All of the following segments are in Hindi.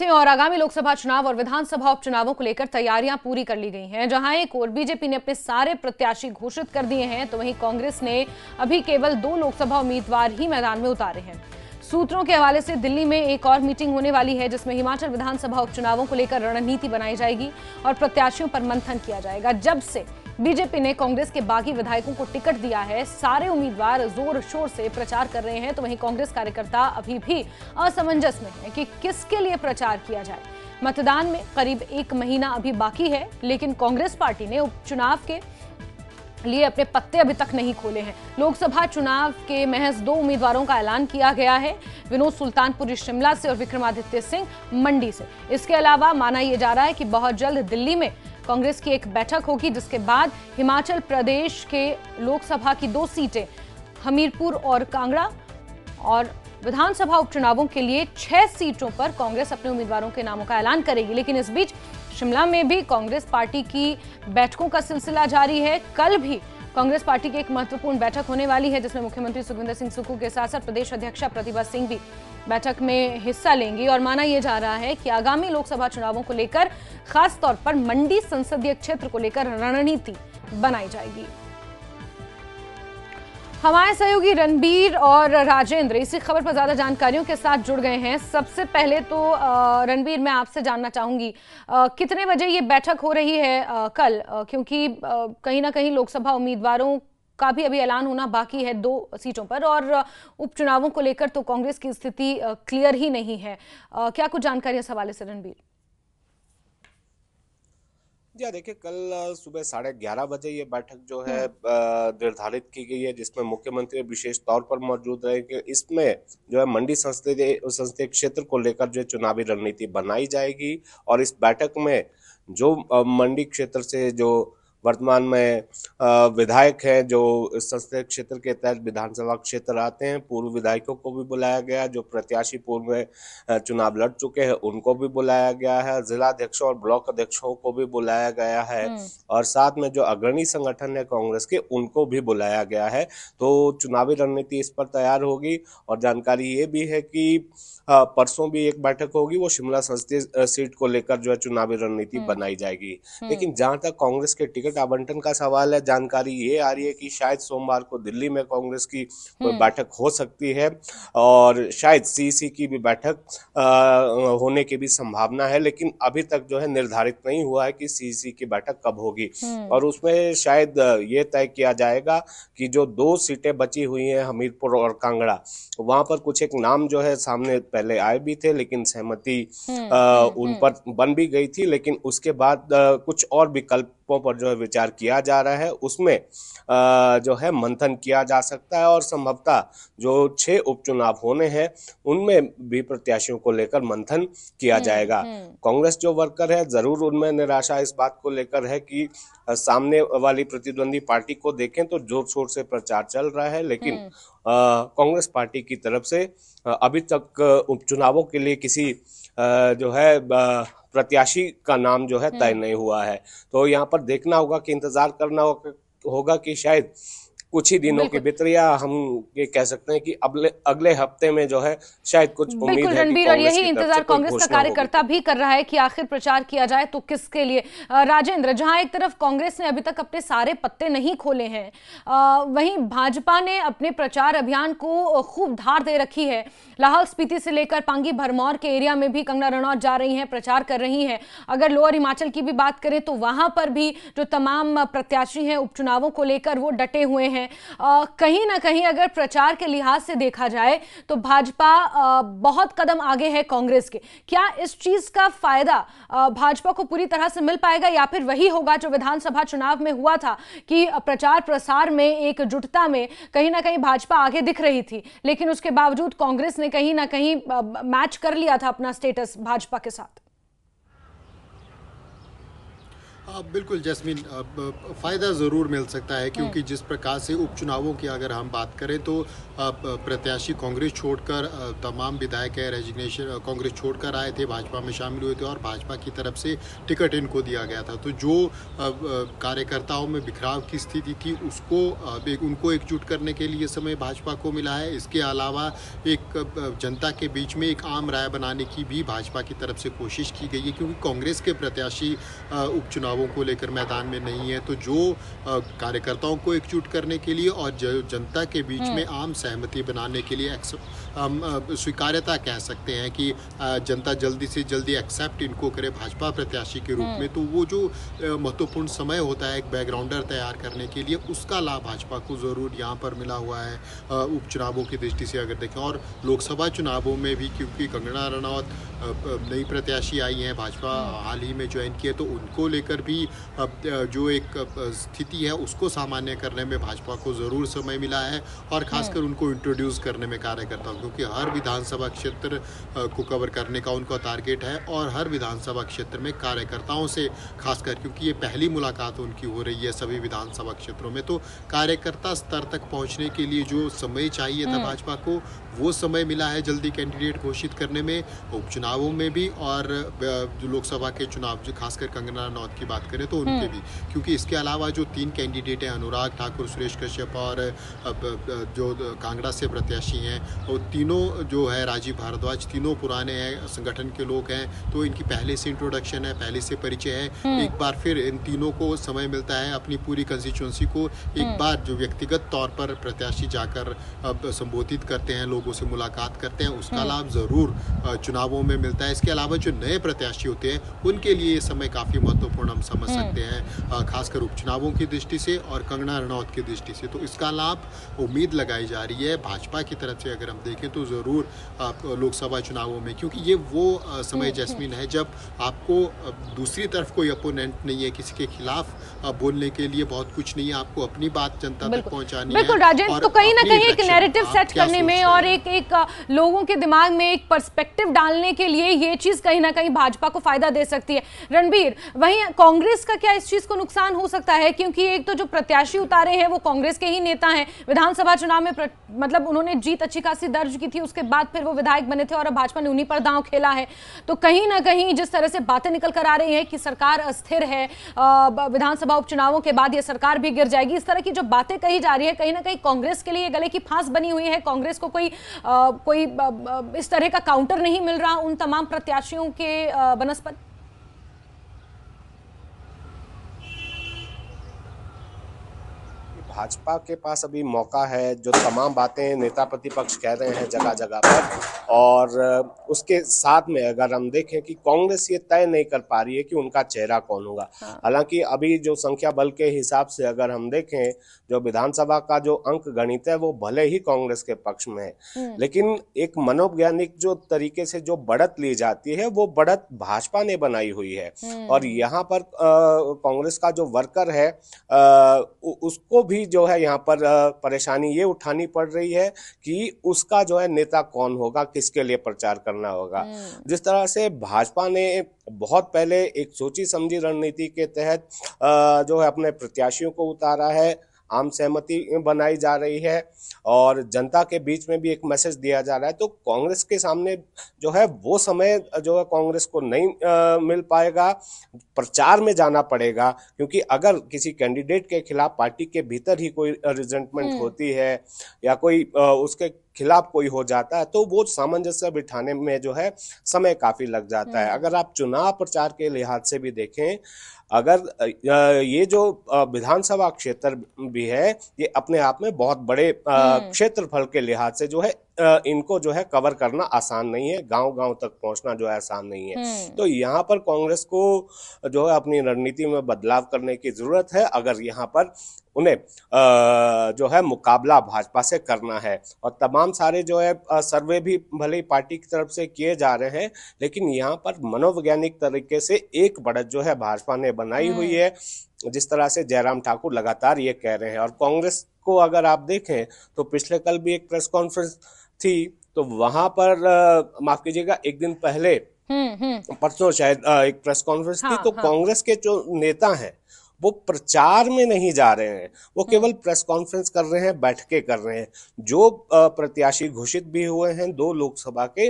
करते हैं और आगामी लोकसभा चुनाव और विधानसभा उपचुनावों को लेकर तैयारियां पूरी कर ली गई हैं जहां एक और बीजेपी ने अपने सारे प्रत्याशी घोषित कर दिए हैं तो वहीं कांग्रेस ने अभी केवल दो लोकसभा उम्मीदवार ही मैदान में उतारे हैं सूत्रों के हवाले से दिल्ली में एक और मीटिंग होने वाली है जिसमें हिमाचल विधानसभा उपचुनावों को लेकर रणनीति बनाई जाएगी और प्रत्याशियों पर मंथन किया जाएगा जब से बीजेपी ने कांग्रेस के बागी विधायकों को टिकट दिया है सारे उम्मीदवार जोर शोर से प्रचार कर रहे हैं तो वहीं कांग्रेस कार्यकर्ता अभी भी असमंजस में है कि किसके लिए प्रचार किया जाए मतदान में करीब एक महीना अभी बाकी है लेकिन कांग्रेस पार्टी ने उपचुनाव के लिए अपने पत्ते अभी तक नहीं खोले हैं लोकसभा चुनाव के महज दो उम्मीदवारों का ऐलान किया गया है विनोद सुल्तानपुरी शिमला से और विक्रमादित्य सिंह मंडी से इसके अलावा माना यह जा रहा है कि बहुत जल्द दिल्ली में कांग्रेस की एक बैठक होगी जिसके बाद हिमाचल प्रदेश के लोकसभा की दो सीटें हमीरपुर और कांगड़ा और विधानसभा उपचुनावों के लिए छह सीटों पर कांग्रेस अपने उम्मीदवारों के नामों का ऐलान करेगी लेकिन इस बीच शिमला में भी कांग्रेस पार्टी की बैठकों का सिलसिला जारी है कल भी कांग्रेस पार्टी की एक महत्वपूर्ण बैठक होने वाली है जिसमें मुख्यमंत्री सुखविंदर सिंह सुक्खू के साथ साथ प्रदेश अध्यक्ष प्रतिभा सिंह भी बैठक में हिस्सा लेंगी और माना यह जा रहा है कि आगामी लोकसभा चुनावों को लेकर खासतौर पर मंडी संसदीय क्षेत्र को लेकर रणनीति बनाई जाएगी हमारे सहयोगी रणबीर और राजेंद्र इसी खबर पर ज़्यादा जानकारियों के साथ जुड़ गए हैं सबसे पहले तो रणबीर मैं आपसे जानना चाहूंगी कितने बजे ये बैठक हो रही है कल क्योंकि कहीं ना कहीं लोकसभा उम्मीदवारों का भी अभी ऐलान होना बाकी है दो सीटों पर और उपचुनावों को लेकर तो कांग्रेस की स्थिति क्लियर ही नहीं है क्या कुछ जानकारी इस हवाले से रणबीर जी देखिए कल सुबह साढ़े ग्यारह बजे ये बैठक जो है हम्म। निर्धारित की गई है जिसमें मुख्यमंत्री विशेष तौर पर मौजूद रहे कि इसमें जो है मंडी संसदीय संसदीय क्षेत्र को लेकर जो चुनावी रणनीति बनाई जाएगी और इस बैठक में जो मंडी क्षेत्र से जो वर्तमान में विधायक हैं जो संसदीय क्षेत्र के तहत विधानसभा क्षेत्र आते हैं पूर्व विधायकों को भी बुलाया गया जो प्रत्याशी पूर्व में चुनाव लड़ चुके हैं उनको भी बुलाया गया है जिला अध्यक्षों और ब्लॉक अध्यक्षों को भी बुलाया गया है हम्म। और साथ में जो अग्रणी संगठन है कांग्रेस के उनको भी बुलाया गया है तो चुनावी रणनीति इस पर तैयार होगी और जानकारी ये भी है कि परसों भी एक बैठक होगी वो शिमला संसदीय सीट को लेकर जो है चुनावी रणनीति हम्म। बनाई जाएगी हम्म। लेकिन जहां तक कांग्रेस के टिकट टिकट आवंटन का सवाल है जानकारी ये आ रही है कि शायद सोमवार को दिल्ली में कांग्रेस की कोई हम्म। बैठक हो सकती है और शायद सीसी की भी बैठक होने की भी संभावना है लेकिन अभी तक जो है निर्धारित नहीं हुआ है कि सीसी की बैठक कब होगी हम्म। और उसमें शायद ये तय किया जाएगा कि जो दो सीटें बची हुई हैं हमीरपुर और कांगड़ा वहां पर कुछ एक नाम जो है सामने पहले आए भी थे लेकिन सहमति हम्म, उन पर बन भी गई थी लेकिन उसके बाद कुछ और विकल्पों पर जो है विचार किया जा रहा है उसमें जो है मंथन किया जा सकता है और संभवतः जो छह उपचुनाव होने हैं उनमें भी प्रत्याशियों को लेकर मंथन किया हम्म, जाएगा हम्म। कांग्रेस जो वर्कर है जरूर उनमें निराशा इस बात को लेकर है कि सामने वाली प्रतिद्वंदी पार्टी को देखें तो जोर शोर से प्रचार चल रहा है लेकिन हम्म। कांग्रेस पार्टी की तरफ से अभी तक उपचुनावों के लिए किसी जो है प्रत्याशी का नाम जो है तय हम्म। नहीं हुआ है तो यहाँ पर देखना होगा कि इंतजार करना होगा कि शायद कुछ ही दिनों भीतर या हम ये कह सकते हैं कि अगले अगले हफ्ते में जो है शायद कुछ उम्मीद है रणबीर और यही इंतजार कांग्रेस का कार्यकर्ता भी कर रहा है कि आखिर प्रचार किया जाए तो किसके लिए राजेंद्र जहां एक तरफ कांग्रेस ने अभी तक अपने सारे पत्ते नहीं खोले हैं वहीं भाजपा ने अपने प्रचार अभियान को खूब धार दे रखी है लाहौल स्पीति से लेकर पांगी भरमौर के एरिया में भी कंगना रनौत जा रही है प्रचार कर रही है अगर लोअर हिमाचल की भी बात करें तो वहां पर भी जो तमाम प्रत्याशी हैं उपचुनावों को लेकर वो डटे हुए हैं हैं कहीं ना कहीं अगर प्रचार के लिहाज से देखा जाए तो भाजपा बहुत कदम आगे है कांग्रेस के क्या इस चीज का फायदा भाजपा को पूरी तरह से मिल पाएगा या फिर वही होगा जो विधानसभा चुनाव में हुआ था कि प्रचार प्रसार में एकजुटता में कहीं ना कहीं भाजपा आगे दिख रही थी लेकिन उसके बावजूद कांग्रेस ने कहीं ना कहीं मैच कर लिया था अपना स्टेटस भाजपा के साथ आ, हाँ, बिल्कुल जैस्मिन फ़ायदा ज़रूर मिल सकता है क्योंकि जिस प्रकार से उपचुनावों की अगर हम बात करें तो प्रत्याशी कांग्रेस छोड़कर तमाम विधायक रेजिग्नेशन कांग्रेस छोड़कर आए थे भाजपा में शामिल हुए थे और भाजपा की तरफ से टिकट इनको दिया गया था तो जो कार्यकर्ताओं में बिखराव की स्थिति थी उसको उनको एकजुट करने के लिए समय भाजपा को मिला है इसके अलावा एक जनता के बीच में एक आम राय बनाने की भी भाजपा की तरफ से कोशिश की गई है क्योंकि कांग्रेस के प्रत्याशी उपचुनाव दावों को लेकर मैदान में नहीं है तो जो कार्यकर्ताओं को एकजुट करने के लिए और जनता के बीच हम्म। में आम सहमति बनाने के लिए स्वीकार्यता कह सकते हैं कि जनता जल्दी से जल्दी एक्सेप्ट इनको करे भाजपा प्रत्याशी के रूप में हम्म। तो वो जो महत्वपूर्ण समय होता है एक बैकग्राउंडर तैयार करने के लिए उसका लाभ भाजपा को ज़रूर यहाँ पर मिला हुआ है उपचुनावों की दृष्टि से अगर देखें और लोकसभा चुनावों में भी क्योंकि कंगना रनौत नई प्रत्याशी आई हैं भाजपा हम्म। हाल ही में ज्वाइन किए तो उनको लेकर भी भी जो एक स्थिति है उसको सामान्य करने में भाजपा को ज़रूर समय मिला है और खासकर उनको इंट्रोड्यूस करने में कार्यकर्ता क्योंकि हर विधानसभा क्षेत्र को कवर करने का उनका टारगेट है और हर विधानसभा क्षेत्र में कार्यकर्ताओं से खासकर क्योंकि ये पहली मुलाकात उनकी हो रही है सभी विधानसभा क्षेत्रों में तो कार्यकर्ता स्तर तक पहुँचने के लिए जो समय चाहिए था हम्म। भाजपा को वो समय मिला है जल्दी कैंडिडेट घोषित करने में उपचुनावों में भी और लोकसभा के चुनाव जो खासकर कंगना रनौत की बात बात करें तो उनके हम्म। भी क्योंकि इसके अलावा जो तीन कैंडिडेट हैं अनुराग ठाकुर सुरेश कश्यप और जो कांगड़ा से प्रत्याशी हैं वो तीनों जो है राजीव भारद्वाज तीनों पुराने हैं संगठन के लोग हैं तो इनकी पहले से इंट्रोडक्शन है पहले से परिचय है हम्म। एक बार फिर इन तीनों को समय मिलता है अपनी पूरी कंस्टिट्युएंसी को एक हम्म। बार जो व्यक्तिगत तौर पर प्रत्याशी जाकर संबोधित करते हैं लोगों से मुलाकात करते हैं उसका लाभ ज़रूर चुनावों में मिलता है इसके अलावा जो नए प्रत्याशी होते हैं उनके लिए ये समय काफ़ी महत्वपूर्ण हम समझ हम्म। सकते हैं खासकर उपचुनावों की दृष्टि से और कंगना रनौत की दृष्टि से तो इसका लाभ उम्मीद लगाई जा रही है भाजपा की तरफ से अगर हम देखें तो ज़रूर लोकसभा चुनावों में क्योंकि ये वो समय हम्म, जैसमिन हम्म। है जब आपको दूसरी तरफ कोई अपोनेंट नहीं है किसी के खिलाफ बोलने के लिए बहुत कुछ नहीं है आपको अपनी बात जनता तक पहुंचानी बिल्कुल राजेंद्र तो कहीं ना कहीं एक नैरेटिव सेट करने में और एक एक लोगों के दिमाग में एक पर्सपेक्टिव डालने के लिए ये चीज कहीं ना कहीं भाजपा को फायदा दे सकती है रणबीर वहीं कांग्रेस का क्या इस चीज को नुकसान हो सकता है क्योंकि एक तो जो प्रत्याशी उतारे हैं वो कांग्रेस के ही नेता हैं विधानसभा चुनाव में प्र... मतलब उन्होंने जीत अच्छी खासी दर्ज की थी उसके बाद फिर वो विधायक बने थे और अब भाजपा ने उन्हीं पर दांव खेला है तो कहीं ना कहीं जिस तरह से बातें निकल कर आ रही है कि सरकार अस्थिर है विधानसभा उपचुनावों के बाद यह सरकार भी गिर जाएगी इस तरह की जो बातें कही जा रही है कहीं ना कहीं कांग्रेस के लिए गले की फांस बनी हुई है कांग्रेस को कोई कोई इस तरह का काउंटर नहीं मिल रहा उन तमाम प्रत्याशियों के बनस्पति भाजपा के पास अभी मौका है जो तमाम बातें नेता प्रतिपक्ष कह रहे हैं जगह जगह पर और उसके साथ में अगर हम देखें कि कांग्रेस ये तय नहीं कर पा रही है कि उनका चेहरा कौन होगा हाँ। हालांकि अभी जो संख्या बल के हिसाब से अगर हम देखें जो विधानसभा का जो अंक गणित है वो भले ही कांग्रेस के पक्ष में है हम्म। लेकिन एक मनोवैज्ञानिक जो तरीके से जो बढ़त ली जाती है वो बढ़त भाजपा ने बनाई हुई है हम्म। और यहाँ पर कांग्रेस का जो वर्कर है आ, उसको भी भी जो है यहाँ पर परेशानी ये उठानी पड़ रही है कि उसका जो है नेता कौन होगा किसके लिए प्रचार करना होगा हम्म। जिस तरह से भाजपा ने बहुत पहले एक सोची समझी रणनीति के तहत जो है अपने प्रत्याशियों को उतारा है आम सहमति बनाई जा रही है और जनता के बीच में भी एक मैसेज दिया जा रहा है तो कांग्रेस के सामने जो है वो समय जो है कांग्रेस को नहीं आ, मिल पाएगा प्रचार में जाना पड़ेगा क्योंकि अगर किसी कैंडिडेट के खिलाफ पार्टी के भीतर ही कोई रिजेंटमेंट हम्म। होती है या कोई आ, उसके खिलाफ कोई हो जाता है तो वो सामंजस्य बिठाने में जो है समय काफी लग जाता है हम्म। अगर आप चुनाव प्रचार के लिहाज से भी देखें अगर ये जो विधानसभा क्षेत्र भी है ये अपने आप में बहुत बड़े हम्म। क्षेत्रफल के लिहाज से जो है इनको जो है कवर करना आसान नहीं है गांव गांव तक पहुंचना जो है आसान नहीं है हम्म। तो यहाँ पर कांग्रेस को जो है अपनी रणनीति में बदलाव करने की जरूरत है अगर यहाँ पर उन्हें जो है मुकाबला भाजपा से करना है और तमाम सारे जो है सर्वे भी भले ही पार्टी की तरफ से किए जा रहे हैं लेकिन यहाँ पर मनोवैज्ञानिक तरीके से एक बढ़त जो है भाजपा ने बनाई हुई हम्म। है जिस तरह से जयराम ठाकुर लगातार ये कह रहे हैं और कांग्रेस को अगर आप देखें तो पिछले कल भी एक प्रेस कॉन्फ्रेंस थी तो वहां पर माफ कीजिएगा एक दिन पहले हम्म, हम्म। परसों शायद एक प्रेस कॉन्फ्रेंस थी हाँ, तो हाँ। कांग्रेस के जो नेता हैं वो प्रचार में नहीं जा रहे हैं वो हम्म। केवल प्रेस कॉन्फ्रेंस कर रहे हैं बैठकें कर रहे हैं जो प्रत्याशी घोषित भी हुए हैं दो लोकसभा के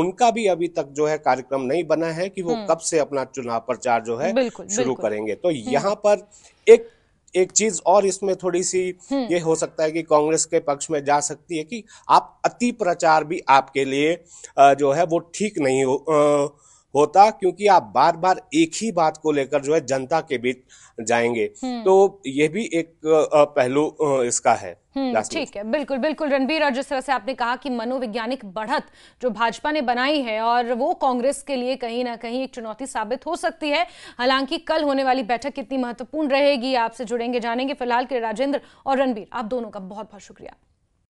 उनका भी अभी तक जो है कार्यक्रम नहीं बना है कि वो कब से अपना चुनाव प्रचार जो है बिल्कुल, शुरू बिल्कुल, करेंगे तो यहाँ पर एक एक चीज और इसमें थोड़ी सी हम्म। ये हो सकता है कि कांग्रेस के पक्ष में जा सकती है कि आप अति प्रचार भी आपके लिए जो है वो ठीक नहीं हो होता क्योंकि आप बार बार एक ही बात को लेकर जो है जनता के बीच जाएंगे हम्म। तो यह भी एक पहलू इसका है हम्म, ठीक है बिल्कुल बिल्कुल रणबीर और जिस तरह से आपने कहा कि मनोवैज्ञानिक बढ़त जो भाजपा ने बनाई है और वो कांग्रेस के लिए कहीं ना कहीं एक चुनौती साबित हो सकती है हालांकि कल होने वाली बैठक कितनी महत्वपूर्ण रहेगी आपसे जुड़ेंगे जानेंगे फिलहाल के राजेंद्र और रणबीर आप दोनों का बहुत बहुत शुक्रिया